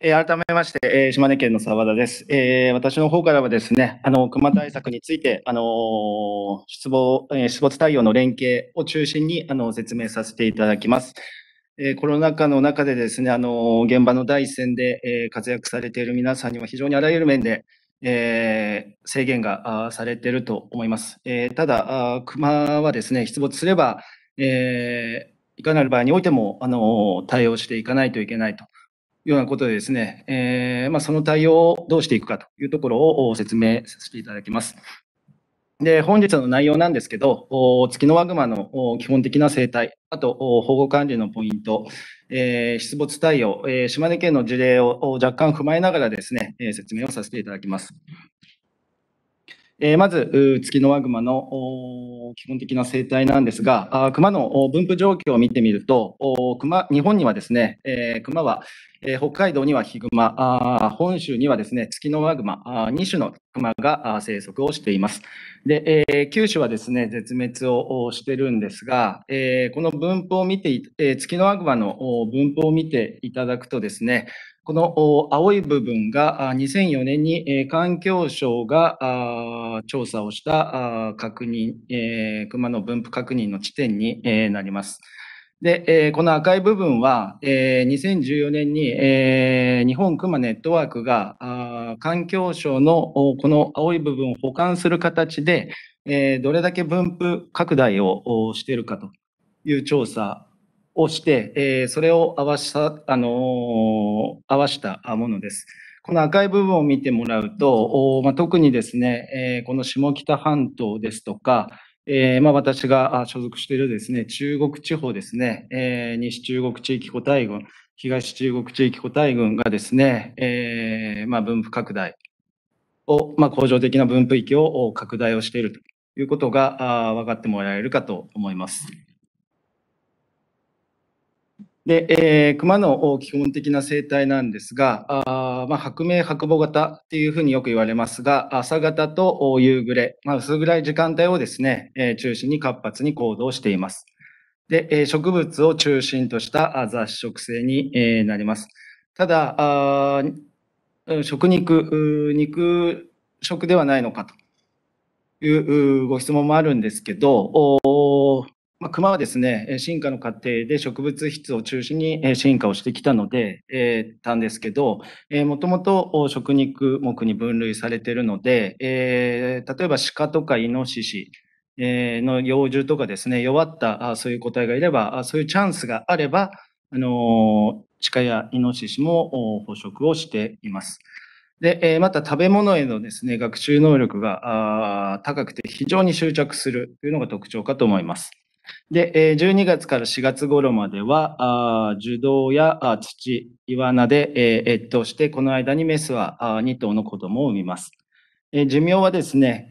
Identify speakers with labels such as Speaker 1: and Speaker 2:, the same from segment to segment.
Speaker 1: え改めまして、え島根県の澤田です、え私の方からはですね、あの、熊対策について、あの出没、え出没対応の連携を中心に、あの、説明させていただきます。えコロナ禍の中でですね、あの現場の第一線で、え活躍されている皆さんには非常にあらゆる面で、えー、制限がされていると思います。えー、ただ、クマはですね、出没すれば、えー、いかなる場合においても、あの対応していかないといけないと。ようなことでですね、えー、まあ、その対応をどうしていくかというところを説明させていただきます。で、本日の内容なんですけど、月のワグマの基本的な生態、あと保護管理のポイント、えー、出没対応、えー、島根県の事例を若干踏まえながらですね、説明をさせていただきます。えー、まず、ツキノワグマの基本的な生態なんですが、クマの分布状況を見てみると、日本にはですね、えー、クマは、えー、北海道にはヒグマ、あ本州にはですね、ツキノワグマ、あ2種のクマが生息をしています。で、えー、九州はですね、絶滅をしてるんですが、えー、この分布を見て、えー、ツキノワグマの分布を見ていただくとですね、この青い部分が2004年に環境省が調査をした確認、熊の分布確認の地点になります。で、この赤い部分は、2014年に日本熊ネットワークが環境省のこの青い部分を保管する形で、どれだけ分布拡大をしているかという調査をして、えー、それを合わした、あの合わしたものです。この赤い部分を見てもらうと、まあ、特にですね、えー、この下北半島ですとか、えー、まあ、私が所属しているですね、中国地方ですね、えー、西中国地域個体群、東中国地域個体群がですね、えまあ、分布拡大を、ま恒常的な分布域を拡大をしているということが分かってもらえるかと思います。で、えー、熊の基本的な生態なんですが、あまあ、白明、白母型っていうふうによく言われますが、朝型と夕暮れ、まあ、薄暗い時間帯をですね、えー、中心に活発に行動しています。で、えー、植物を中心とした雑食性に、えー、なります。ただ、あ食肉、肉食ではないのかというご質問もあるんですけど、まあ、クマはですね、進化の過程で植物質を中心に進化をしてきたので、えー、たんですけど、えー、もともと食肉目に分類されているので、えー、例えば鹿とかイノシシ、えの幼獣とかですね、弱ったあそういう個体がいれば、そういうチャンスがあれば、あの鹿やイノシシも捕食をしています。で、えまた食べ物へのですね、学習能力が高くて非常に執着するというのが特徴かと思います。で、12月から4月頃までは、樹洞や土、岩名で越冬して、この間にメスは2頭の子供を産みます。寿命はですね、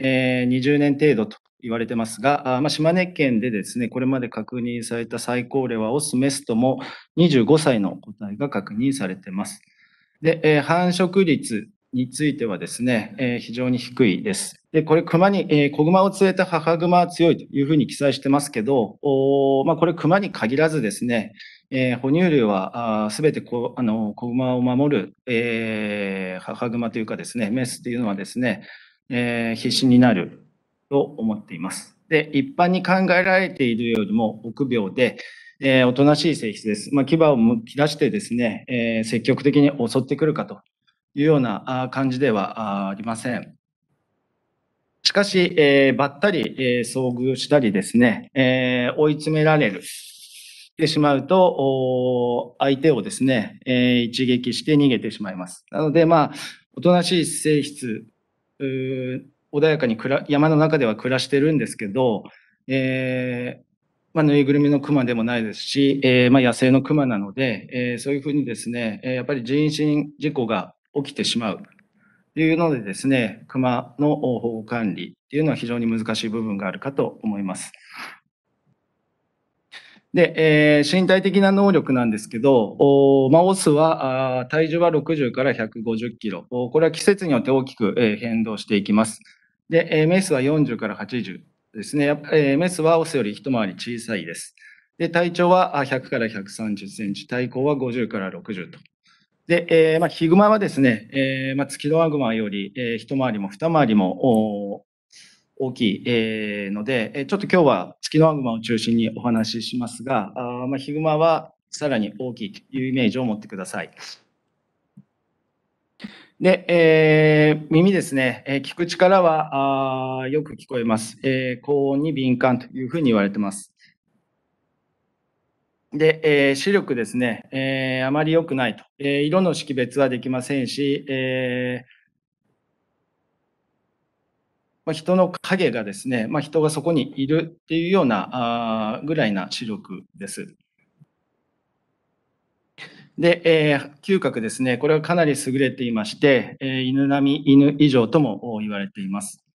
Speaker 1: 20年程度と言われてますが、まあ、島根県でですね、これまで確認された最高齢はオスメスとも25歳の個体が確認されています。で、繁殖率についてはですね、えー、非常に低いです。で、これ熊に、えー、子熊を連れた母熊は強いというふうに記載してますけど、おまあ、これ熊に限らずですね、えー、哺乳類はすべてこあの子熊を守る、えー、母熊というかですね、メスというのはですね、えー、必死になると思っています。で、一般に考えられているよりも臆病で、えー、おとなしい性質です。まあ、牙をむき出してですね、えー、積極的に襲ってくるかというような感じではありません。しかし、えー、ばったり、えー、遭遇したりですね、えー、追い詰められる。てしまうと、相手をですね、えー、一撃して逃げてしまいます。なので、まあ、おとなしい性質、穏やかに山の中では暮らしてるんですけど、えー、まあ、ぬいぐるみの熊でもないですし、えー、まあ、野生の熊なので、えー、そういうふうにですね、えやっぱり人身事故が起きてしまうというのでですね、熊の保護管理っていうのは非常に難しい部分があるかと思います。で、えー、身体的な能力なんですけど、おまあ、オスはあ体重は60から150キロお。これは季節によって大きく、えー、変動していきます。で、えー、メスは40から80ですね、えー。メスはオスより一回り小さいです。で、体長は100から130センチ、体高は50から60と。で、えー、まあ、ヒグマはですね、えー、まあ、ツキノワグマより、えー、一回りも二回りも大きい、えー、ので、えちょっと今日はツキノワグマを中心にお話ししますが、あまあ、ヒグマはさらに大きいというイメージを持ってください。で、えー、耳ですね、えー、聞く力はあよく聞こえます、えー。高音に敏感というふうに言われてます。で、えー、視力ですね、えー、あまり良くないと、えー、色の識別はできませんし、えまあ、人の影がですね、まあ、人がそこにいるっていうようなあぐらいな視力です。で、えー、嗅覚ですね、これはかなり優れていまして、えー、犬並み、犬以上とも言われています。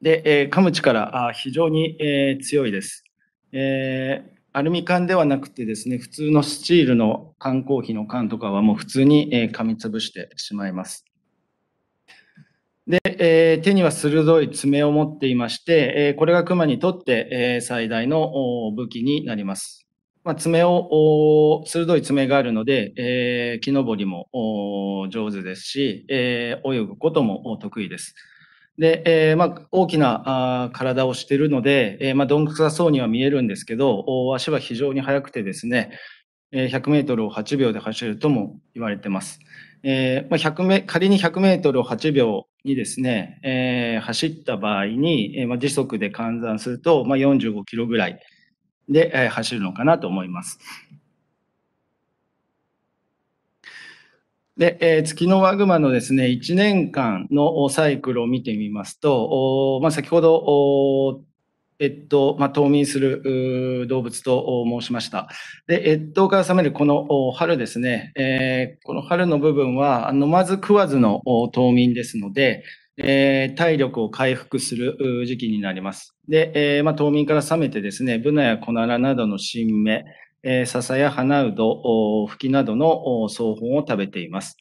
Speaker 1: で、えー、噛む力、あ非常に、えー、強いです。えー、アルミ缶ではなくてですね、普通のスチールの缶コーヒーの缶とかはもう普通に、えー、噛みつぶしてしまいます。で、えー、手には鋭い爪を持っていまして、えー、これがクマにとって、えー、最大の武器になります。まあ、爪を、鋭い爪があるので、え木登りも上手ですし、え泳ぐことも得意です。で、えー、まあ、大きなあ体をしているので、えー、まあ、どんくさそうには見えるんですけど、足は非常に速くてですね、100メートルを8秒で走るとも言われてます。えー、まあ、100メ仮に100メートルを8秒にですね、えー、走った場合に、えー、まあ、時速で換算すると、まあ、45キロぐらいで、え走るのかなと思います。で、えー、月のワグマのですね、1年間のサイクルを見てみますと、まあ、先ほど、えっと、まあ、冬眠する動物と申しました。で、越冬から覚めるこの春ですね、えー、この春の部分は飲まず食わずの冬眠ですので、えー、体力を回復する時期になります。で、えー、まあ、冬眠から覚めてですね、ブナやコナラなどの新芽、えー、笹や花うど、ふきなどの草本を食べています。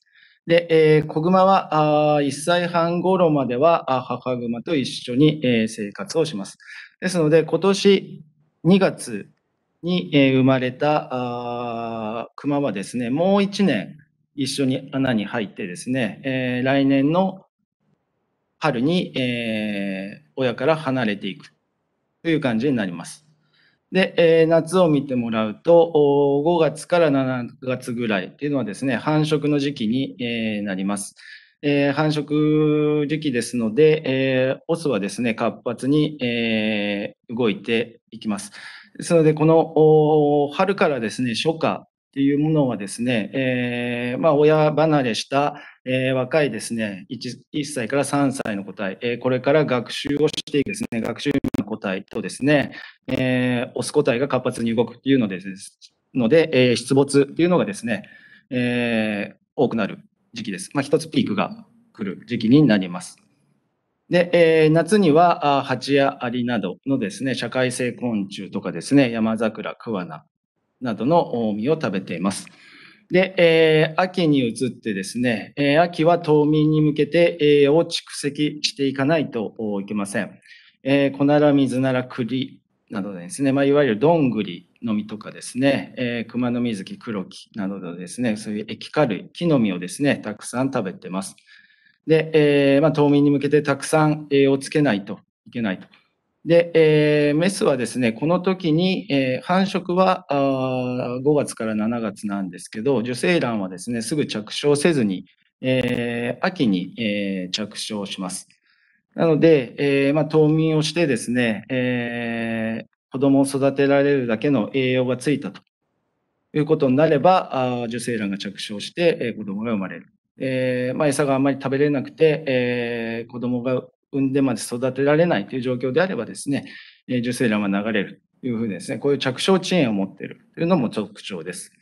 Speaker 1: で、えー、子熊はあ1歳半頃までは母熊と一緒に、えー、生活をします。ですので、今年2月に、えー、生まれたあ熊はですね、もう1年一緒に穴に入ってですね、えー、来年の春に、えー、親から離れていくという感じになります。で、えー、夏を見てもらうと、5月から7月ぐらいっていうのはですね、繁殖の時期に、えー、なります。えー、繁殖時期ですので、えー、オスはですね、活発に、えー、動いていきます。ですので、この春からですね、初夏っていうものはですね、えー、まあ、親離れした、えー、若いですね1、1歳から3歳の個体、えー、これから学習をしていくですね、学習体とですね、えー、オス個体が活発に動くっていうのでので、えー、出没っていうのがですね、えー、多くなる時期です。まあ、一つピークが来る時期になります。で、えー、夏には、蜂やアリなどのですね、社会性昆虫とかですね、山桜、桑名などの実を食べています。で、えー、秋に移ってですね、えー、秋は冬眠に向けて栄養を蓄積していかないといけません。えー、コナラミズナラクリなどですね、まあ、いわゆるどんぐりの実とかですね、えー、熊の水木、黒木などですね、そういう液化類、木の実をですね、たくさん食べてます。で、えー、まあ、冬眠に向けてたくさん栄養をつけないといけないと。で、えー、メスはですね、この時に、えー、繁殖はあ5月から7月なんですけど、受精卵はですね、すぐ着床せずに、えー、秋に、えー、着床します。なので、えー、まあ、冬眠をしてですね、えー、子供を育てられるだけの栄養がついたということになれば、あ受精卵が着床して、えー、子供が生まれる。えー、まあ、餌があんまり食べれなくて、えー、子供が産んでまで育てられないという状況であればですね、えー、受精卵は流れるというふうにですね、こういう着床遅延を持っているというのも特徴です。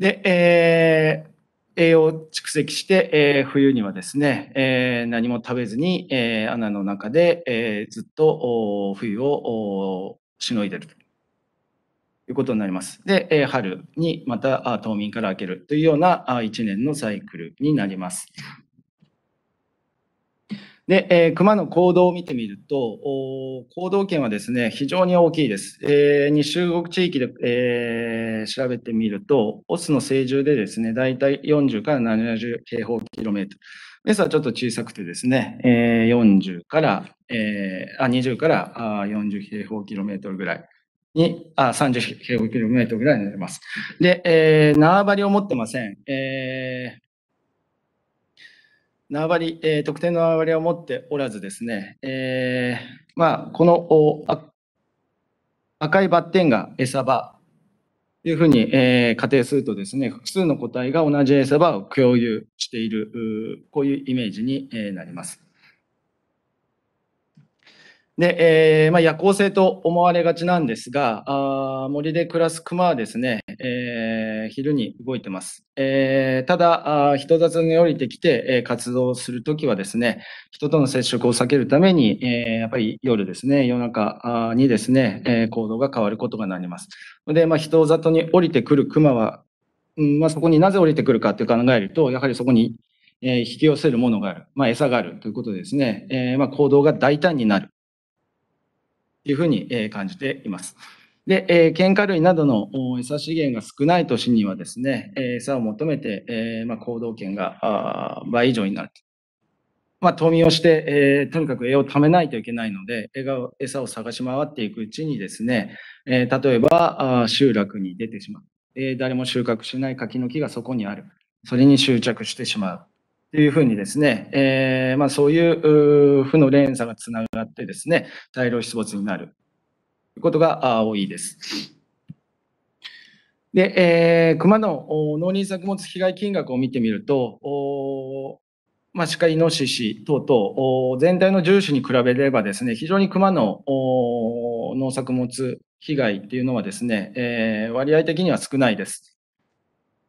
Speaker 1: で、えー、栄養を蓄積して、えー、冬にはですね、えー、何も食べずに、えー、穴の中で、えー、ずっと冬をしのいでるということになります。で、えー、春にまた冬眠から明けるというような1年のサイクルになります。で、えー、熊の行動を見てみると、行動圏はですね、非常に大きいです。えー、西中国地域で、えー、調べてみると、オスの成獣でですね、だいたい40から70平方キロメートル。メスはちょっと小さくてですね、えー、40から、えー、あ20からあ40平方キロメートルぐらい。に、あ、30平方キロメートルぐらいになります。で、えー、縄張りを持ってません。えー、縄張り、えー、特定の縄張りを持っておらずですね、えーまあ、この赤いバッテンが餌場というふうに、えー、仮定するとですね、複数の個体が同じ餌場を共有している、こういうイメージに、えー、なります。で、えー、まあ、夜行性と思われがちなんですが、あ森で暮らすクマはですね、えー、昼に動いてます。えー、ただあ、人里に降りてきて、え活動するときはですね、人との接触を避けるために、えやっぱり夜ですね、夜中にですね、え行動が変わることがなります。で、まあ、人里に降りてくるクマは、うんまあ、そこになぜ降りてくるかって考えると、やはりそこにえ引き寄せるものがある、まあ、餌があるということでですね、えー、ま行動が大胆になる、いうふうに感じています。で、えー、喧嘩類などの餌資源が少ない年にはですね、餌を求めて、えーまあ、行動権が倍以上になると。まあ、冬眠をして、えー、とにかく栄を貯めないといけないので、餌を探し回っていくうちにですね、えー、例えばあ集落に出てしまう、えー。誰も収穫しない柿の木がそこにある。それに執着してしまう。というふうにですね、えー、まあそういう負の連鎖がつながってですね、大量出没になることが多いです。で、えー、熊の農林作物被害金額を見てみると、まあ、鹿、イノシシ等々、全体の重視に比べればですね、非常に熊の農作物被害っていうのはですね、えー、割合的には少ないです。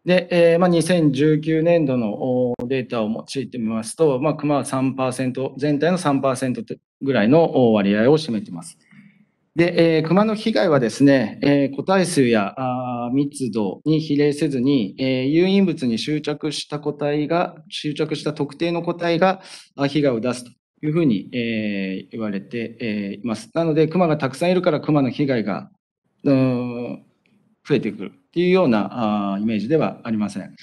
Speaker 1: で、えー、まあ、2019年度のデータを用いてみますと、まあ、熊は3%、全体の3%ぐらいの割合を占めています。で、えー、熊の被害はですね、えー、個体数やあ密度に比例せずに、えー、誘引物に執着した個体が、執着した特定の個体が被害を出すというふうに、えー、言われて、います。なので、熊がたくさんいるから熊の被害が、うん、増えてくるっていうようなあイメージではありません。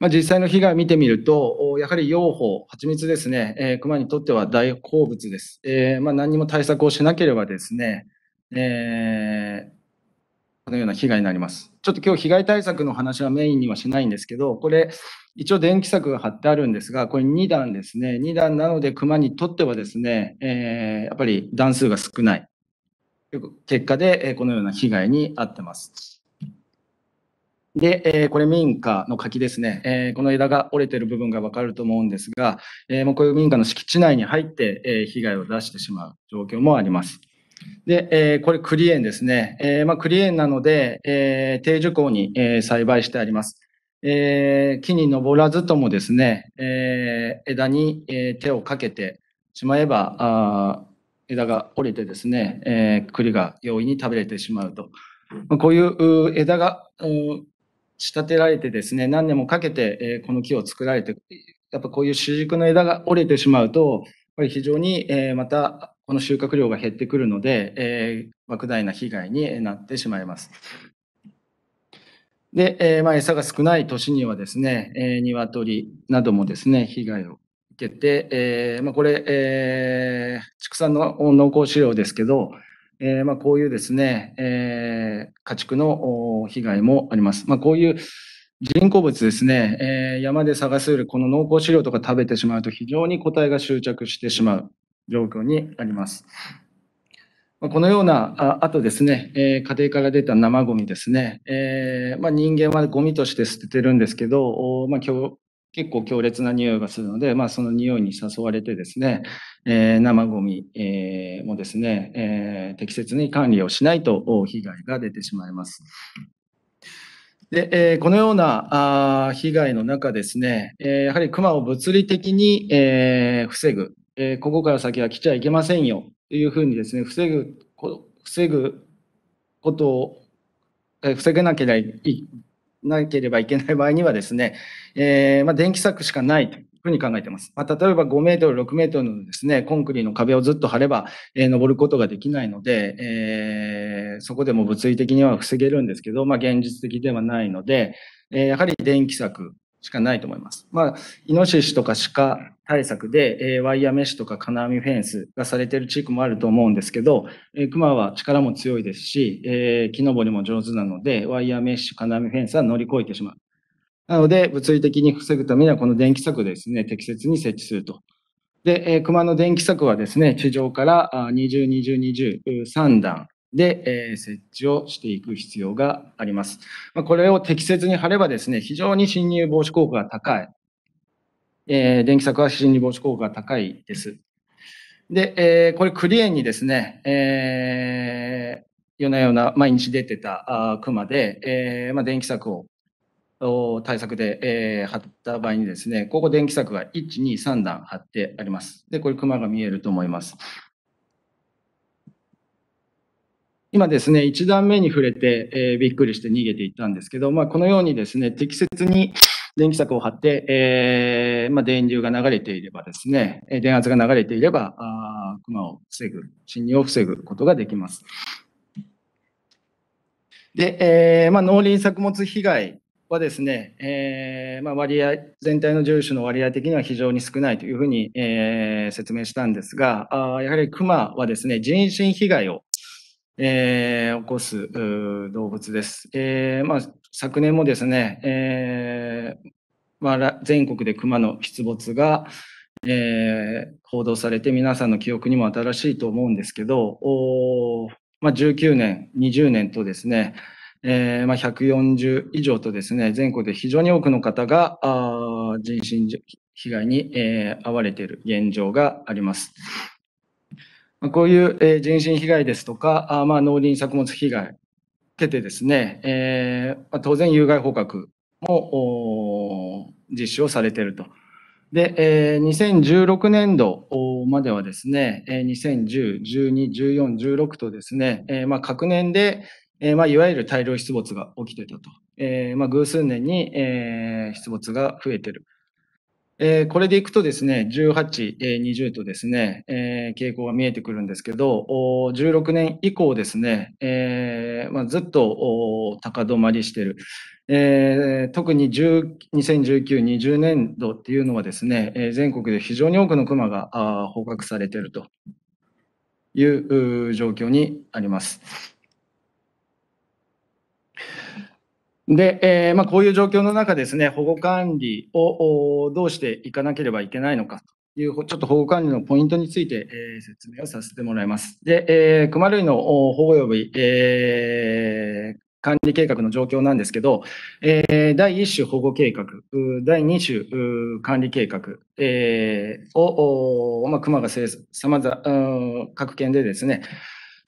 Speaker 1: まあ、実際の被害を見てみると、やはり養蜂、蜂蜜ですね、えー、熊にとっては大好物です。えー、まあ、何にも対策をしなければですね、えー、このような被害になります。ちょっと今日被害対策の話はメインにはしないんですけど、これ、一応電気柵が貼ってあるんですが、これ2段ですね、2段なので熊にとってはですね、えやっぱり段数が少ない。結果で、このような被害に遭ってます。で、えこれ民家の柿ですね、えこの枝が折れてる部分がわかると思うんですが、えもうこういう民家の敷地内に入って、え被害を出してしまう状況もあります。で、えこれクリエンですね。えまあ、エンなので、え低樹高に、え栽培してあります。え木に登らずともですね、え枝に、え手をかけてしまえば、枝が折れてですね、えー、栗が容易に食べれてしまうと。こういう枝が仕立てられてですね、何年もかけて、えー、この木を作られて、やっぱこういう主軸の枝が折れてしまうと、やっぱり非常に、えー、またこの収穫量が減ってくるので、えー、莫大な被害になってしまいます。で、えーまあ、餌が少ない年にはですね、えー、鶏などもですね、被害をけて、えー、まあ、これ、えー、畜産の濃厚飼料ですけど、えー、まあ、こういうですね、え家畜の被害もあります。まあ、こういう人工物ですね、え山で探すよりこの濃厚飼料とか食べてしまうと非常に個体が執着してしまう状況にあります。このような、ああとですね、えー、家庭から出た生ゴミですね、えーまあ、人間はゴミとして捨ててるんですけど、まあ、結構強烈な匂いがするので、まあ、その匂いに誘われてですね、えー、生ごみ、えー、もですね、えー、適切に管理をしないと被害が出てしまいます。で、えー、このようなあ被害の中ですね、えー、やはりクマを物理的に、えー、防ぐ、えー、ここから先は来ちゃいけませんよというふうにですね、防ぐ、防ぐことを、えー、防げなければいなければいけない場合にはですね、えー、まあ、電気柵しかないと。ふうに考えてます。まあ、例えば5メートル、6メートルのですね、コンクリの壁をずっと張れば、えー、登ることができないので、えー、そこでも物理的には防げるんですけど、まあ、現実的ではないので、えやはり電気柵しかないと思います。まあ、イノシシとか鹿対策で、えー、ワイヤーメッシュとか金網フェンスがされてる地域もあると思うんですけど、えー、熊は力も強いですし、えー、木登りも上手なので、ワイヤーメッシュ、金網フェンスは乗り越えてしまう。なので、物理的に防ぐためには、この電気柵ですね、適切に設置すると。で、え熊の電気柵はですね、地上から20、20、20、3段で、え設置をしていく必要があります。まこれを適切に貼ればですね、非常に侵入防止効果が高い。えー、電気柵は侵入防止効果が高いです。で、えー、これクリエンにですね、えー、夜な夜な毎日出てたあクマで、えーまあ、電気柵を対策で、えー、貼った場合にですね、ここ電気柵が1、2、3段貼ってあります。で、これクマが見えると思います。今ですね、1段目に触れて、えー、びっくりして逃げていったんですけど、まあ、このようにですね、適切に、電気柵を張って、えー、まあ、電流が流れていればですね、電圧が流れていれば、あクマを防ぐ、侵入を防ぐことができます。で、えー、まあ、農林作物被害はですね、えー、まあ、割合、全体の重視の割合的には非常に少ないというふうに、えー、説明したんですが、あやはりクマはですね、人身被害を、えー、起こす動物です。えまあ昨年もですね、えーまあ、全国で熊の出没が、えー、報道されて皆さんの記憶にも新しいと思うんですけど、まあ、19年、20年とですね、えーまあ、140以上とですね、全国で非常に多くの方が人身被害に、えー、遭われている現状があります。こういう人身被害ですとか、まあ、農林作物被害、けてですね、えー、当然有害捕獲も実施をされていると。で、えー、2016年度まではですね、2010、12、14、16とですね、えー、まあ、各年で、えー、まあ、いわゆる大量出没が起きていたと。えまあ、偶数年に、え出没が増えている。えー、これでいくとですね、18、20とですね、えー、傾向が見えてくるんですけど、16年以降ですね、えーまあ、ずっと高止まりしている。えー、特に2019、20年度っていうのはですね、えー、全国で非常に多くのクマが捕獲されているという状況にあります。で、えー、まあ、こういう状況の中ですね、保護管理をどうしていかなければいけないのかという、ちょっと保護管理のポイントについて、えー、説明をさせてもらいます。で、えー、熊類の保護及び、えー、管理計画の状況なんですけど、えー、第1種保護計画、第2種管理計画、えー、を、まあ、熊が生産、様々、各県でですね、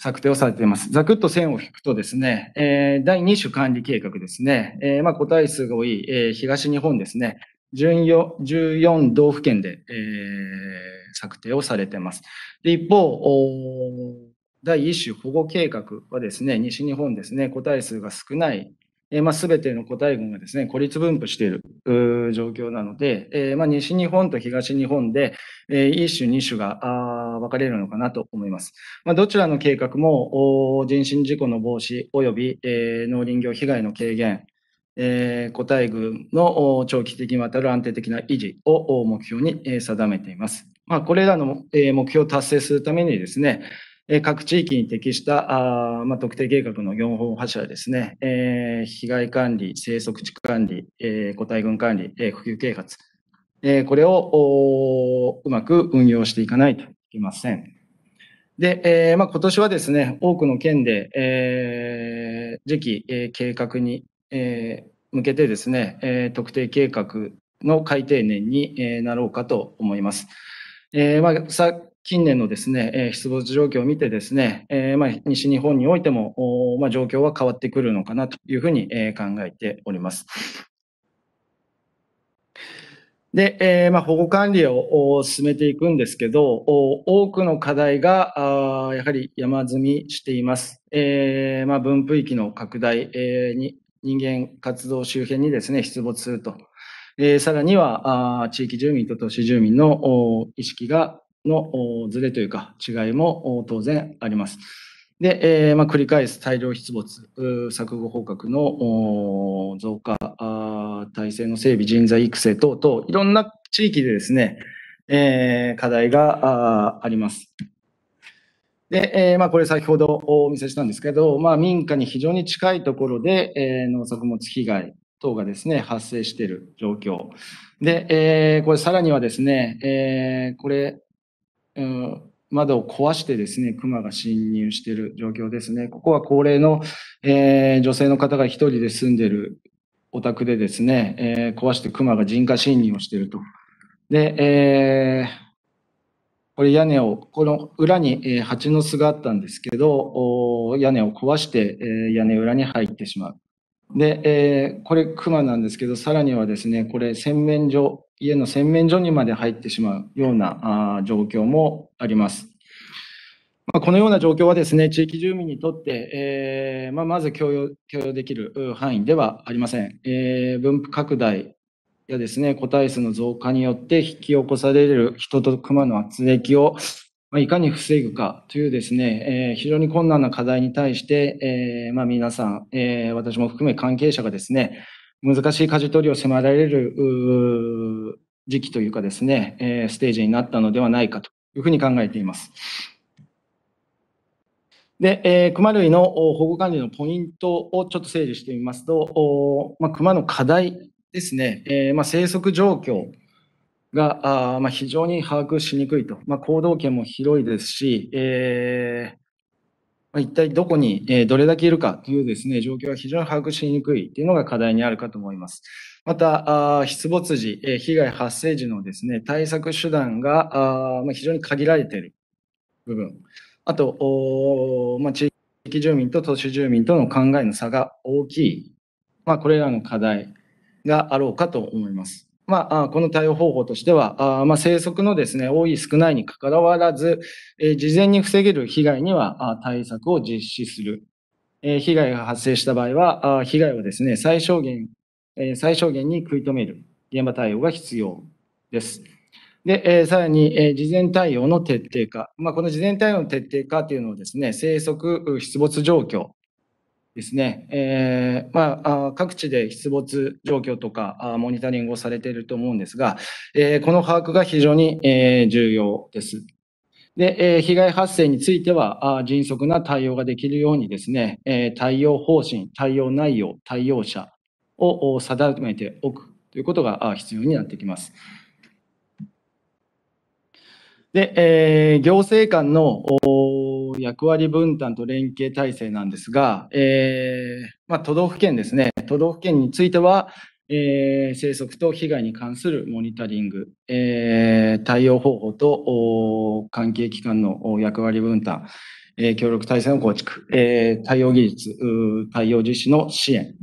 Speaker 1: 策定をされています。ざくっと線を引くとですね、え第2種管理計画ですね、えまあ、個体数が多い、え東日本ですね、14道府県で、え策定をされています。で一方、第1種保護計画はですね、西日本ですね、個体数が少ないえまあ、全ての個体群がですね、孤立分布している状況なので、えまあ、西日本と東日本で、えー、一種、二種が分かれるのかなと思います。まあ、どちらの計画も人身事故の防止及び、えー、農林業被害の軽減、えー、個体群の長期的にわたる安定的な維持を目標に定めています。まあ、これらの目標を達成するためにですね、各地域に適したあ、ま特定計画の4本柱ですね、え被害管理、生息地管理、え個体群管理、え普及啓発、えこれをうまく運用していかないといけません。で、えまあ、今年はですね、多くの県で、え次期、え計画に、え向けてですね、え特定計画の改定年に、えなろうかと思います。えーまあ、さ近年のですね、え出没状況を見てですね、えまあ、西日本においても、まあ、状況は変わってくるのかなというふうにえ考えております。で、えー、まあ、保護管理を進めていくんですけど、多くの課題があやはり山積みしています。えー、まあ、分布域の拡大、えー、に人間活動周辺にですね、出没すると。えさらにはあ地域住民と都市住民の意識がのずれというか違いも当然あります。で、えー、まあ、繰り返す大量出没、錯誤報告の増加、体制の整備、人材育成等々、いろんな地域でですね、えー、課題があります。で、えー、まあ、これ先ほどお見せしたんですけど、まあ、民家に非常に近いところで、え農作物被害等がですね、発生している状況。で、えこれさらにはですね、えこれ、窓を壊してですね、熊が侵入している状況ですね。ここは高齢の、えー、女性の方が1人で住んでいるお宅でですね、えー、壊して熊が人家侵入をしていると。で、えー、これ屋根を、この裏に、え蜂の巣があったんですけど、屋根を壊して、え屋根裏に入ってしまう。で、えこれ熊なんですけど、さらにはですね、これ洗面所家の洗面所にまで入ってしまうような状況もあります。まこのような状況はですね、地域住民にとって、えー、まあ、まず許容できる範囲ではありません。えー、分布拡大やですね、個体数の増加によって引き起こされる人と熊の圧力を、まいかに防ぐかというですね、えー、非常に困難な課題に対して、えまあ、皆さん、え私も含め関係者がですね、難しい舵取りを迫られる時期というかですね、えステージになったのではないかというふうに考えています。で、えー、熊類の保護管理のポイントをちょっと整理してみますと、まあ、熊の課題ですね、えー、まあ、生息状況があ、まあ、非常に把握しにくいと、ま行動権も広いですし、えー、一体どこにどれだけいるかというですね、状況は非常に把握しにくいというのが課題にあるかと思います。また、出没時、被害発生時のですね、対策手段が非常に限られている部分。あと、まあ、地域住民と都市住民との考えの差が大きい。まあ、これらの課題があろうかと思います。まあ、この対応方法としては、あまあ、生息のですね、多い少ないにかかわらず、えー、事前に防げる被害にはあ対策を実施する。えー、被害が発生した場合は、あ被害をですね、最小限、えー、最小限に食い止める現場対応が必要です。で、えー、さらに、えー、事前対応の徹底化。まあ、この事前対応の徹底化というのをですね、生息出没状況、ですね、えー、まあ、各地で出没状況とかモニタリングをされていると思うんですが、えー、この把握が非常に、えー、重要です。で、え被害発生については、迅速な対応ができるようにですね、え対応方針、対応内容、対応者を定めておくということが必要になってきます。で、え行政官の役割分担と連携体制なんですが、えー、まあ、都道府県ですね、都道府県については、えー、生息と被害に関するモニタリング、えー、対応方法と関係機関の役割分担、えー、協力体制の構築、え対応技術、対応実施の支援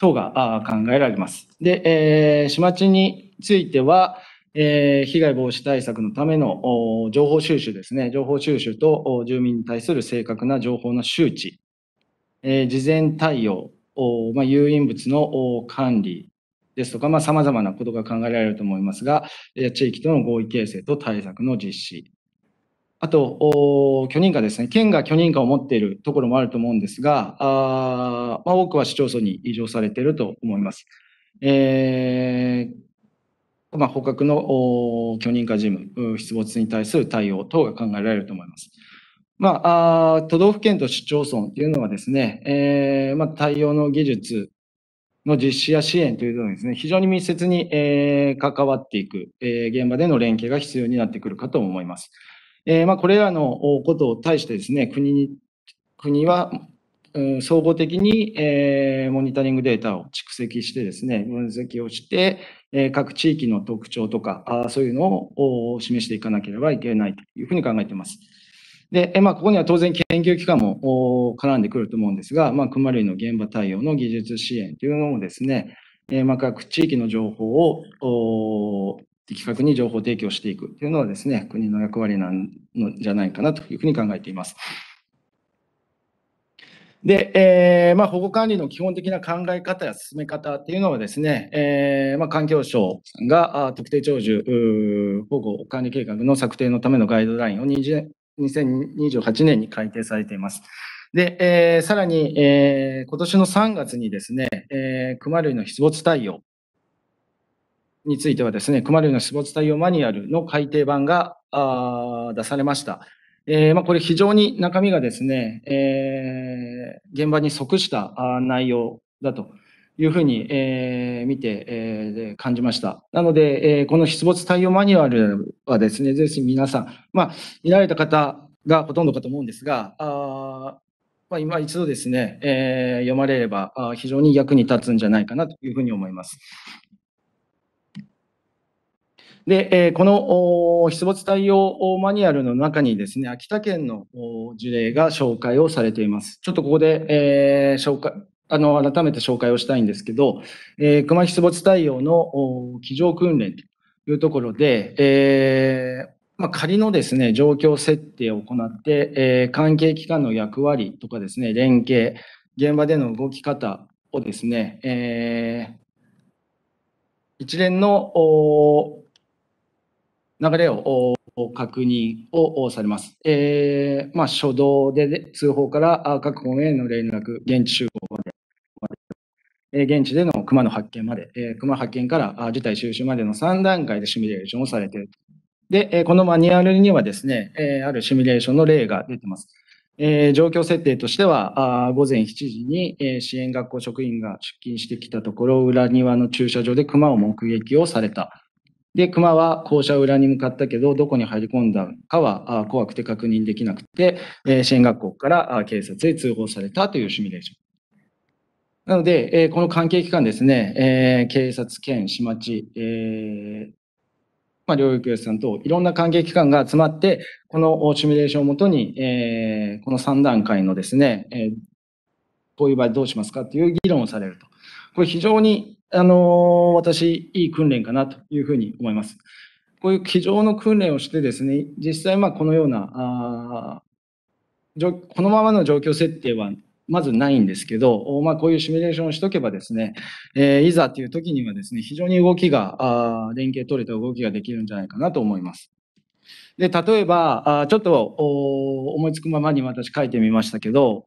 Speaker 1: 等が考えられます。で、えー、市町については、えー、被害防止対策のための情報収集ですね、情報収集と住民に対する正確な情報の周知、えー、事前対応、まあ、誘引物の管理ですとか、さまざ、あ、まなことが考えられると思いますが、地域との合意形成と対策の実施、あと、許認可ですね。県が許認可を持っているところもあると思うんですが、あまあ、多くは市町村に移譲されていると思います。えー、まあ、捕獲の許認可事務、出没に対する対応等が考えられると思います。まあ、あ都道府県と市町村というのはですね、えー、まあ、対応の技術の実施や支援というのにですね、非常に密接に、えー、関わっていく、えー、現場での連携が必要になってくるかと思います。えまあ、これらのことを対してですね、国に、国は総合的に、えモニタリングデータを蓄積してですね、分析をして、え各地域の特徴とかあ、そういうのを示していかなければいけないというふうに考えています。で、まあ、ここには当然研究機関も絡んでくると思うんですが、まあ、熊類の現場対応の技術支援というのもですね、えまあ、各地域の情報を的確に情報提供していくというのはですね、国の役割なんじゃないかなというふうに考えています。で、えー、まあ、保護管理の基本的な考え方や進め方っていうのはですね、えー、まあ、環境省が特定長寿保護管理計画の策定のためのガイドラインを20 2 8年に改定されています。で、えー、さらに、えー、今年の3月にですね、えー、熊類の出没対応についてはですね、熊類の出没対応マニュアルの改訂版が出されました。えー、まあ、これ非常に中身がですね、えー、現場に即した内容だというふうに、えー、見て、えー、感じました。なので、えー、この出没対応マニュアルはですね、ぜひ皆さん、まあ、見られた方がほとんどかと思うんですが、あまあ、今一度ですね、えー、読まれれば非常に役に立つんじゃないかなというふうに思います。で、えこの出没対応マニュアルの中にですね、秋田県の事例が紹介をされています。ちょっとここで、え紹介、あの、改めて紹介をしたいんですけど、えー、熊出没対応の机上訓練というところで、えー、まあ、仮のですね、状況設定を行って、えー、関係機関の役割とかですね、連携、現場での動き方をですね、えー、一連の流れを確認をされます。えー、まあ、初動で通報から各本への連絡、現地集合まで、現地での熊の発見まで、えー、熊発見から事態収集までの3段階でシミュレーションをされている。で、このマニュアルにはですね、あるシミュレーションの例が出てます。え状況設定としては、あ午前7時に、え支援学校職員が出勤してきたところ、裏庭の駐車場で熊を目撃をされた。で、熊は校舎裏に向かったけど、どこに入り込んだかは怖くて確認できなくて、え支援学校から警察へ通報されたというシミュレーション。なので、えこの関係機関ですね、え警察、県、市町、えまあ、療育さんといろんな関係機関が集まって、このシミュレーションをもとに、えこの3段階のですね、えこういう場合どうしますかという議論をされると。これ非常に、あの、私、いい訓練かなというふうに思います。こういう机上の訓練をしてですね、実際、まあ、このような、あこのままの状況設定はまずないんですけど、まあ、こういうシミュレーションをしとけばですね、えー、いざという時にはですね、非常に動きが、あ連携取れた動きができるんじゃないかなと思います。で、例えば、あちょっと思いつくままに私書いてみましたけど、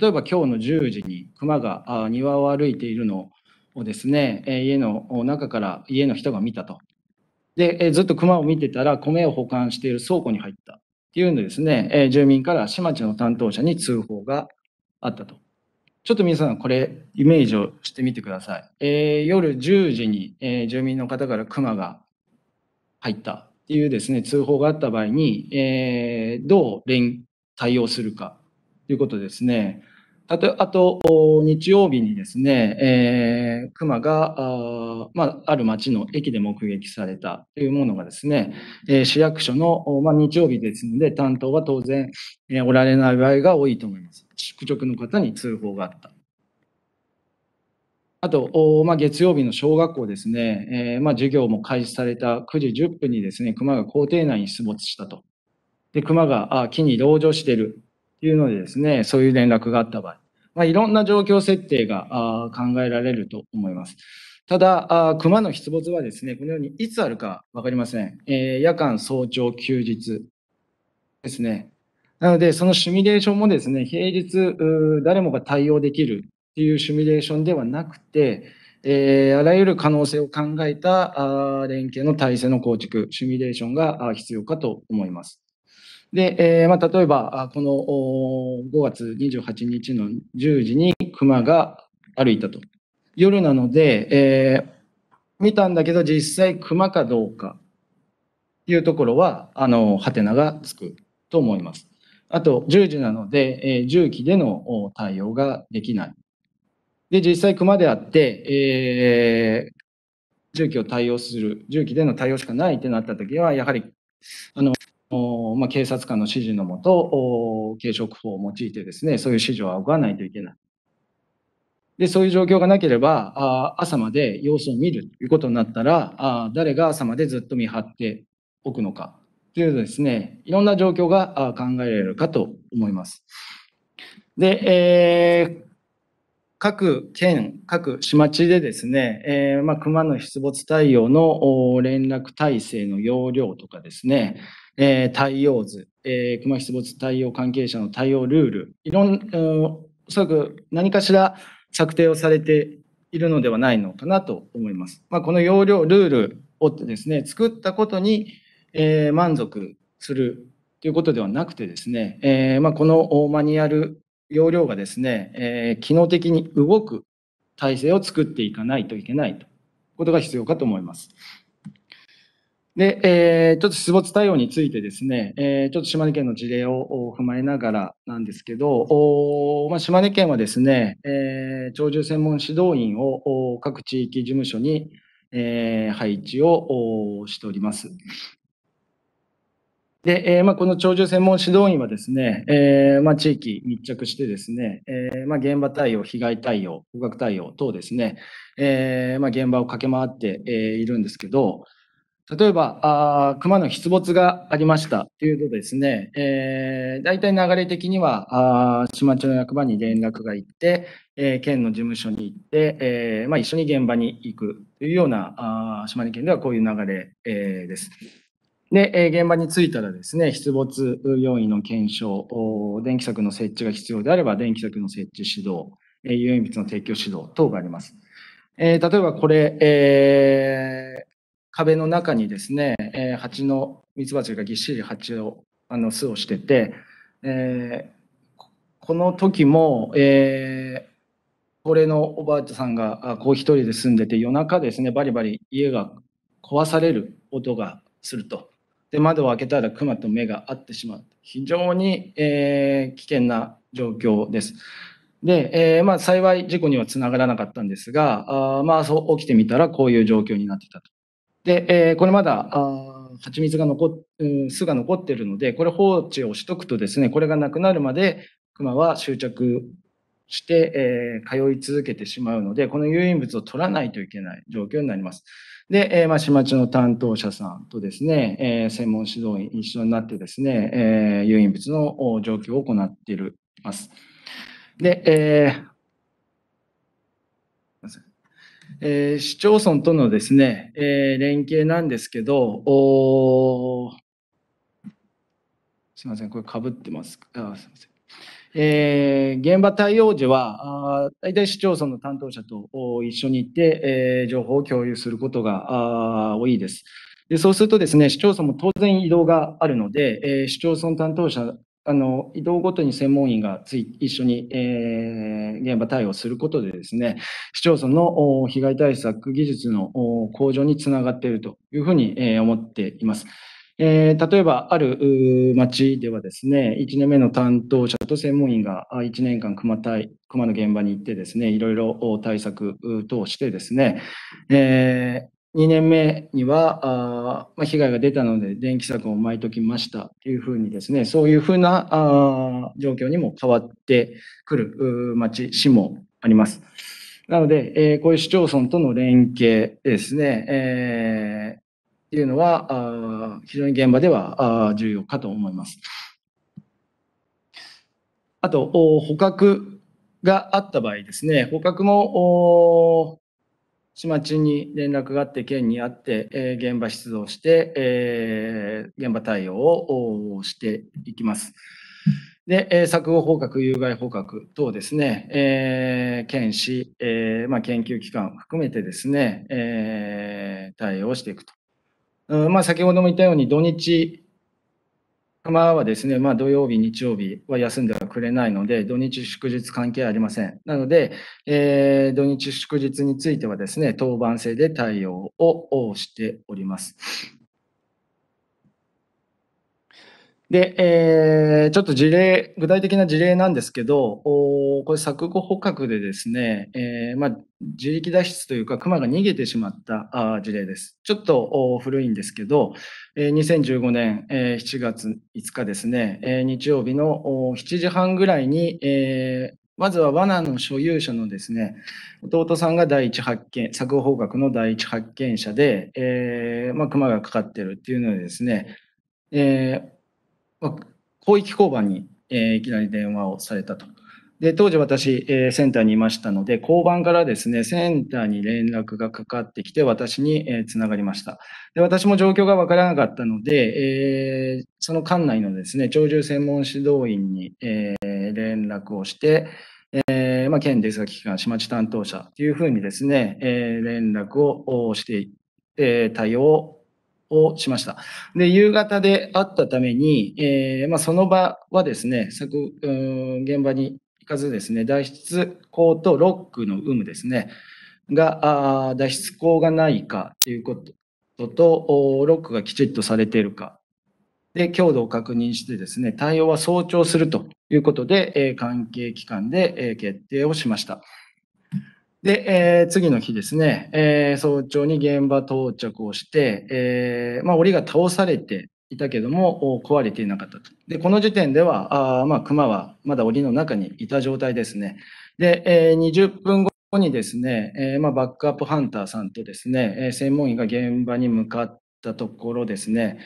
Speaker 1: 例えば今日の10時に熊が庭を歩いているのをですね、家の中から家の人が見たと。で、ずっと熊を見てたら米を保管している倉庫に入ったっていうんでですね、住民から市町の担当者に通報があったと。ちょっと皆さんこれイメージをしてみてください。えー、夜10時に、え住民の方から熊が入ったっていうですね、通報があった場合に、えー、どう連対応するかということですね。あと、あと日曜日にですね、えー、熊があ,、まあ、ある町の駅で目撃されたというものがですね、えー、市役所の、まあ、日曜日ですので、担当は当然、えー、おられない場合が多いと思います。宿直の方に通報があった。あと、まあ、月曜日の小学校ですね、えーまあ、授業も開始された9時10分にですね、熊が校庭内に出没したと。で、熊があ木に籠城している。いうのでですね、そういう連絡があった場合、まあ、いろんな状況設定が考えられると思います。ただ、熊の出没はですね、このようにいつあるか分かりません。えー、夜間、早朝、休日ですね。なので、そのシミュレーションもですね、平日、誰もが対応できるっていうシミュレーションではなくて、えー、あらゆる可能性を考えたあ連携の体制の構築、シミュレーションが必要かと思います。で、えー、まあ、例えば、この5月28日の10時に熊が歩いたと。夜なので、えー、見たんだけど実際熊かどうかというところは、あの、ハテナがつくと思います。あと、10時なので、えー、重機での対応ができない。で、実際熊であって、えー、重機を対応する、重機での対応しかないってなった時は、やはり、あの、まあ、警察官の指示のもと、軽食法を用いてですね、そういう指示を仰がないといけない。で、そういう状況がなければ、朝まで様子を見るということになったら、誰が朝までずっと見張っておくのか、というですね、いろんな状況が考えられるかと思います。で、えー各県、各市町でですね、えー、まあ、熊の出没対応の連絡体制の要領とかですね、えー、対応図、えー、熊出没対応関係者の対応ルール、いろん、おそらく何かしら策定をされているのではないのかなと思います。まあ、この要領、ルールをですね、作ったことに、え満足するということではなくてですね、えまあ、このマニュアル容量がですね、えー、機能的に動く体制を作っていかないといけないということが必要かと思います。で、えー、ちょっと出没対応についてですね、えー、ちょっと島根県の事例を踏まえながらなんですけど、おまあ、島根県はですね、えー、鳥獣専門指導員を各地域事務所に、えー、配置をしております。で、えー、まあ、この長寿専門指導員はですね、えー、まあ、地域密着してですね、えー、まあ、現場対応、被害対応、捕獲対応等ですね、えまあ、現場を駆け回って、えいるんですけど、例えば、あ熊の出没がありましたというとですね、え大体流れ的には、あ町の役場に連絡が行って、え県の事務所に行って、えまあ、一緒に現場に行くというような、あ島根県ではこういう流れ、えです。で、現場に着いたらですね、出没要因の検証、電気柵の設置が必要であれば、電気柵の設置指導、有園物の提供指導等があります。えー、例えばこれ、えー、壁の中にですね、えー、蜂の蜜蜂がぎっしり蜂を、あの巣をしてて、えー、この時も、えー、高のおばあちゃんがこう一人で住んでて夜中ですねバリバリ家が壊される音がするとで窓を開けたらクマと目が合ってしまう非常に、えー、危険な状況です。で、えー、まあ、幸い事故にはつながらなかったんですが、あまあ、そう起きてみたらこういう状況になってたと。で、えー、これまだ、あ蜂蜜が残っ、う巣が残ってるので、これ放置をしとくとですね、これがなくなるまで、クマは執着して、えー、通い続けてしまうので、この誘引物を取らないといけない状況になります。で、えー、まあ、市町の担当者さんとですね、えー、専門指導員一緒になってですね、えー、誘引物の状況を行っています。で、えーえー、市町村とのですね、えー、連携なんですけど、おすみません、これかぶってます。あすみませんえー、現場対応時は、あ大体市町村の担当者と一緒に行って、えー、情報を共有することがあ多いです。でそうするとですね、市町村も当然移動があるので、えー、市町村担当者、あの移動ごとに専門員がつい一緒に、えー、現場対応することでですね、市町村の被害対策技術の向上につながっているというふうに、えー、思っています。えー、例えば、ある町ではですね、1年目の担当者と専門員が1年間熊対熊の現場に行ってですね、いろいろ対策等通してですね、えー、2年目には、あまあ、被害が出たので電気柵を巻いときましたというふうにですね、そういうふうなあ状況にも変わってくる町、市もあります。なので、えー、こういう市町村との連携ですね、えーっていうのは、非常に現場では重要かと思います。あと、捕獲があった場合ですね、捕獲も島町に連絡があって、県にあって、え現場出動して、え現場対応をしていきます。で、え作法捕獲、有害捕獲等ですね、え県市、えまあ、研究機関含めてですね、え対応していくとうんまあ、先ほども言ったように土日まはですね、まあ、土曜日、日曜日は休んではくれないので、土日祝日関係ありません。なので、えー、土日祝日についてはですね、当番制で対応をしております。で、えー、ちょっと事例、具体的な事例なんですけど、おこれ、錯誤捕獲でですね、えーまあ、自力脱出というか、熊が逃げてしまったあ事例です。ちょっと古いんですけど、えー、2015年、えー、7月5日ですね、えー、日曜日のお7時半ぐらいに、えー、まずは罠の所有者のですね、弟さんが第一発見、誤捕獲の第一発見者で、えーまあ、熊がかかってるっていうのでですね、えー、広域交番に、えいきなり電話をされたと。で当時私、えセンターにいましたので、交番からですね、センターに連絡がかかってきて、私に、えー、つながりました。で私も状況がわからなかったので、えー、その管内のですね、鳥獣専門指導員に、えー、連絡をして、えまあ、県出先機関、市町担当者というふうにですね、え連絡をして、え対応ををしました。で、夕方であったために、えー、まあ、その場はですね、作現場に行かずですね、脱出口とロックの有無ですね、が、あ脱出口がないかということと、ロックがきちっとされているか、で、強度を確認してですね、対応は早朝するということで、え関係機関で、え決定をしました。で、えー、次の日ですね、えー、早朝に現場到着をして、えー、まあ、檻が倒されていたけども、壊れていなかったと。で、この時点では、あまあ、熊はまだ檻の中にいた状態ですね。で、えー、20分後にですね、えー、まあ、バックアップハンターさんとですね、え専門医が現場に向かったところですね、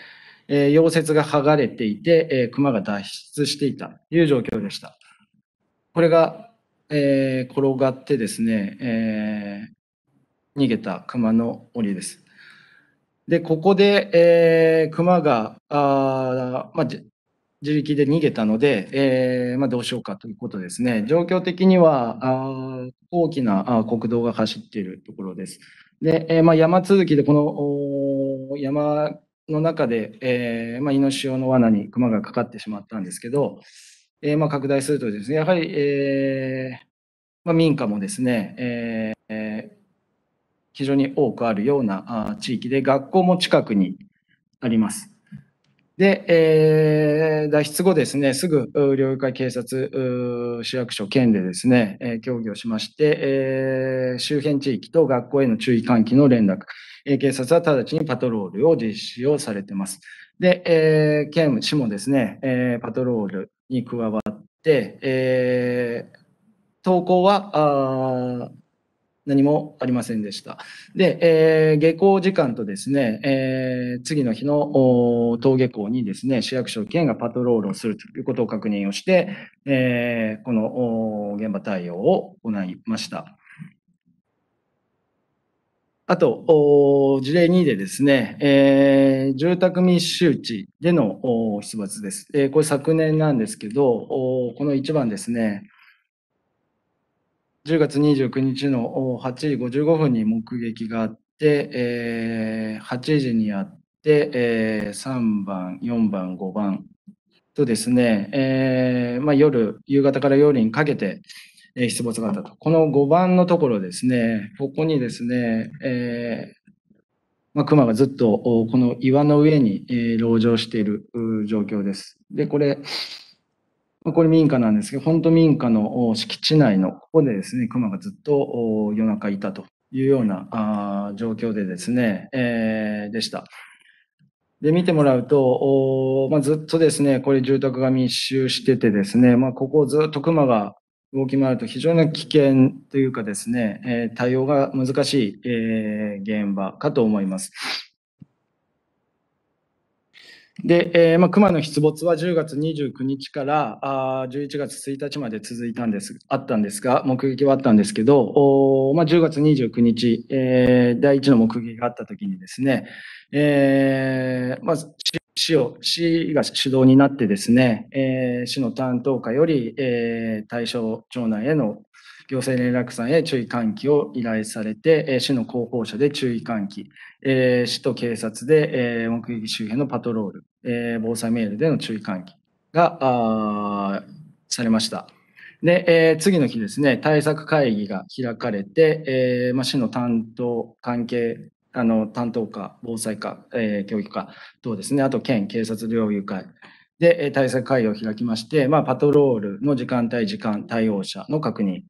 Speaker 1: え溶接が剥がれていて、えー、熊が脱出していたという状況でした。これがえー、転がってですね、えー、逃げた熊の檻です。で、ここで、えー、熊が、あまあ、自力で逃げたので、えーまあ、どうしようかということですね。状況的には、あ大きなあ国道が走っているところです。で、えーまあ、山続きで、このお山の中で、えーまあ、イノシオの罠に熊がかかってしまったんですけど、えまあ、拡大するとですね、やはり、えまあ、民家もですね、え非常に多くあるようなあ地域で、学校も近くにあります。で、えー、脱出後ですね、すぐ、領域会警察、市役所、県でですね、えー、協議をしまして、えー、周辺地域と学校への注意喚起の連絡、えー、警察は直ちにパトロールを実施をされています。で、えー、県、市もですね、えー、パトロール、に加わって、えー、投稿は何もありませんでした。で、えー、下校時間とですね、えー、次の日の登下校にですね、市役所県がパトロールをするということを確認をして、えー、この現場対応を行いました。あと、事例2でですね、えー、住宅密集地での出没です。えー、これ昨年なんですけど、この1番ですね、10月29日の8時55分に目撃があって、えー、8時にあって、えー、3番、4番、5番とですね、えーまあ、夜、夕方から夜にかけて、出没があったと。この5番のところですね、ここにですね、えー、まあ、熊がずっとこの岩の上に、えー、籠城している状況です。で、これ、これ民家なんですけど、本当民家の敷地内のここでですね、熊がずっと夜中いたというようなあ状況でですね、えー、でした。で、見てもらうと、まあ、ずっとですね、これ住宅が密集しててですね、まあ、ここをずっと熊が動き回ると非常に危険というかですね、え対応が難しい、え現場かと思います。で、えーまあ、熊の出没は10月29日からあ11月1日まで続いたんです、あったんですが、目撃はあったんですけど、おまあ、10月29日、えー、第一の目撃があったときにですね、えーまあ、市を、市が主導になってですね、えー、市の担当課より、えー、対象町内への行政連絡さへ注意喚起を依頼されて、えー、市の広報者で注意喚起、えー、市と警察で、えー、目撃周辺のパトロール、えー、防災メールでの注意喚起がされました。で、えー、次の日ですね、対策会議が開かれて、えーま市の担当関係あの担当課、防災課、えー、教育課等ですね、あと県、警察猟友会で対策会議を開きまして、まあ、パトロールの時間帯、時間、対応者の確認、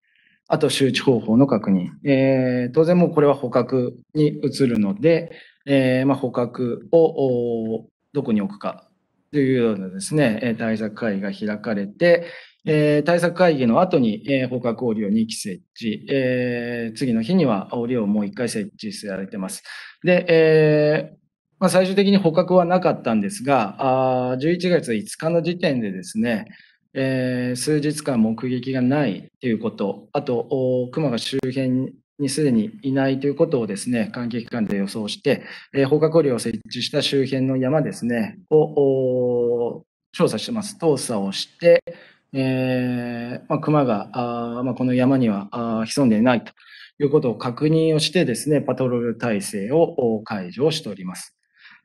Speaker 1: あと周知方法の確認、えー、当然もうこれは捕獲に移るので、えーまあ、捕獲をどこに置くかというようなですね、対策会議が開かれて、えー、対策会議の後に、えー、放課後を2機設置、えー、次の日には煽りをもう1回設置されてます。で、えーまあ、最終的に捕獲はなかったんですが、あ11月5日の時点でですね、えー、数日間目撃がないということ、あと、クマが周辺にすでにいないということをですね、関係機関で予想して、えー、放課後を設置した周辺の山ですね、を調査してます。調査をして、えーまあ、熊があ、まあ、この山にはあ潜んでいないということを確認をしてですね、パトロール体制を解除しております。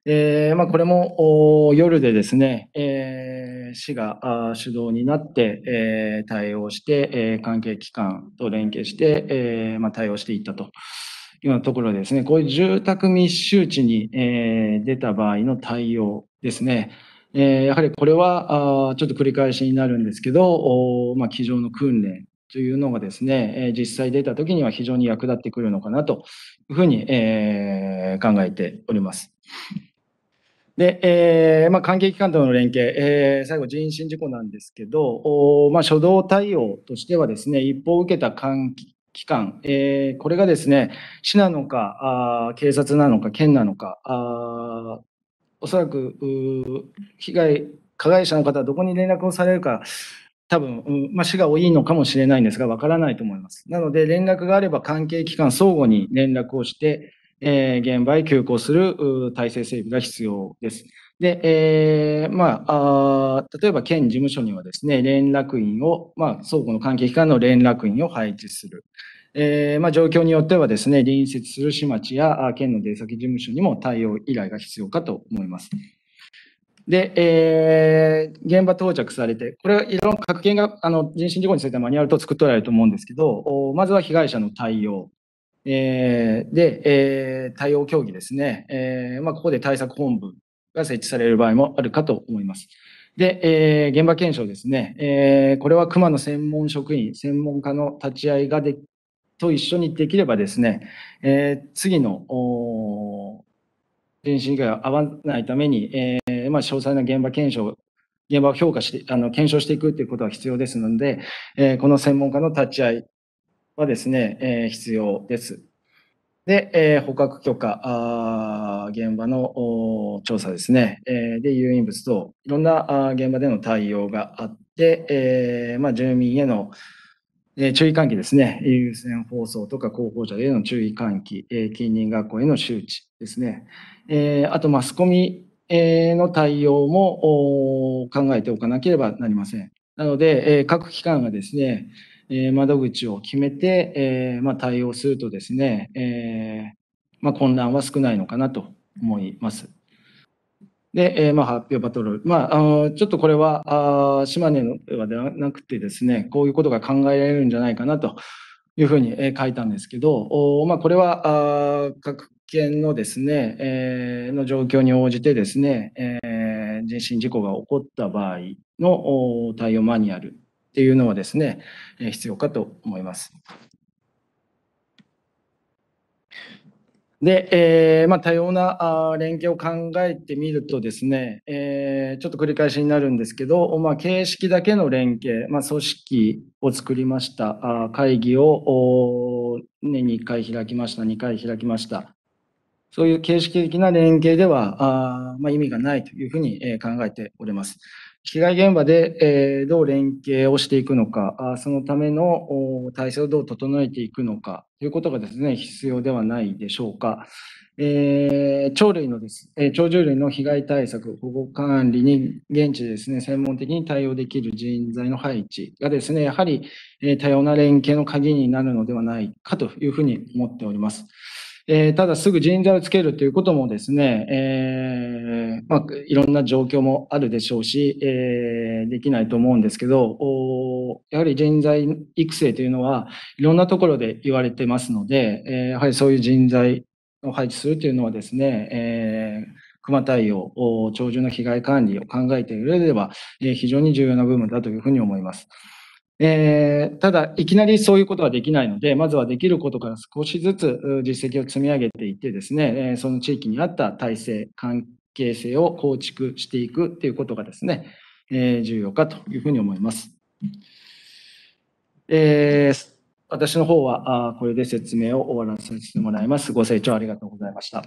Speaker 1: えーまあ、これも夜でですね、えー、市が主導になって、えー、対応して、えー、関係機関と連携して、えーまあ、対応していったというようなところですね、こういう住宅密集地に、えー、出た場合の対応ですね、えやはりこれはあちょっと繰り返しになるんですけど、まあ、机上の訓練というのがですね、実際出た時には非常に役立ってくるのかなというふうに、え考えております。で、えー、まあ、関係機関との連携、えー、最後、人身事故なんですけど、おまあ、初動対応としてはですね、一報を受けた関機関、えー、これがですね、市なのかあ、警察なのか、県なのか、あおそらく被害、加害者の方はどこに連絡をされるか、多分、んまあ、市が多いのかもしれないんですが、わからないと思います。なので、連絡があれば関係機関相互に連絡をして、えー、現場へ急行する体制整備が必要です。で、えー、まあ例えば県事務所にはですね、連絡員を、まあ、相互の関係機関の連絡員を配置する。えー、まあ、状況によってはですね、隣接する市町や県の出先事務所にも対応依頼が必要かと思います。で、えー、現場到着されて、これはいろんな各県があの人身事故についてマニュアルと作っておられると思うんですけど、まずは被害者の対応。えー、で、えー、対応協議ですね。えー、まあ、ここで対策本部が設置される場合もあるかと思います。で、えー、現場検証ですね、えー、これは熊の専門職員、専門家の立ち会いがでと一緒にできればですね、えー、次の人身被害が合わないために、えー、まあ、詳細な現場検証、現場を評価して、あの検証していくということは必要ですので、えー、この専門家の立ち会いはですね、え必要です。で、え捕獲許可、あ現場の調査ですね、えで、誘引物等、いろんなあ現場での対応があって、えまあ、住民へのえー、注意喚起ですね。優先放送とか候補者への注意喚起、えー、近隣学校への周知ですね。えー、あと、マスコミの対応も考えておかなければなりません。なので、え各機関がですね、え窓口を決めて、えまあ、対応するとですね、えまあ、混乱は少ないのかなと思います。で、えー、まあ発表バトル。まあ、あのちょっとこれは、あ島根はではなくてですね、こういうことが考えられるんじゃないかなというふうに、えー、書いたんですけど、おまあ、これはあ各県のですね、えー、の状況に応じてですね、えー、人身事故が起こった場合の対応マニュアルっていうのはですね、えー、必要かと思います。で、えー、まあ、多様な連携を考えてみるとですね、えー、ちょっと繰り返しになるんですけど、まあ、形式だけの連携、まあ、組織を作りました、あ会議を年に1回開きました、2回開きました。そういう形式的な連携では、あま意味がないというふうに考えております。被害現場でどう連携をしていくのか、そのための体制をどう整えていくのかということがですね、必要ではないでしょうか。え鳥類のです、え鳥獣類の被害対策、保護管理に現地でですね、専門的に対応できる人材の配置がですね、やはり、え多様な連携の鍵になるのではないかというふうに思っております。えー、ただすぐ人材をつけるということもですね、えー、まあ、いろんな状況もあるでしょうし、えー、できないと思うんですけど、やはり人材育成というのはいろんなところで言われてますので、えー、やはりそういう人材を配置するというのはですね、えー熊対応、鳥獣の被害管理を考えている上では、え非常に重要な部分だというふうに思います。えー、ただ、いきなりそういうことはできないので、まずはできることから少しずつ実績を積み上げていってですね、えその地域に合った体制、関係性を構築していくっていうことがですね、え重要かというふうに思います。えー、私の方はあこれで説明を終わらせてもらいます。ご清聴ありがとうございました。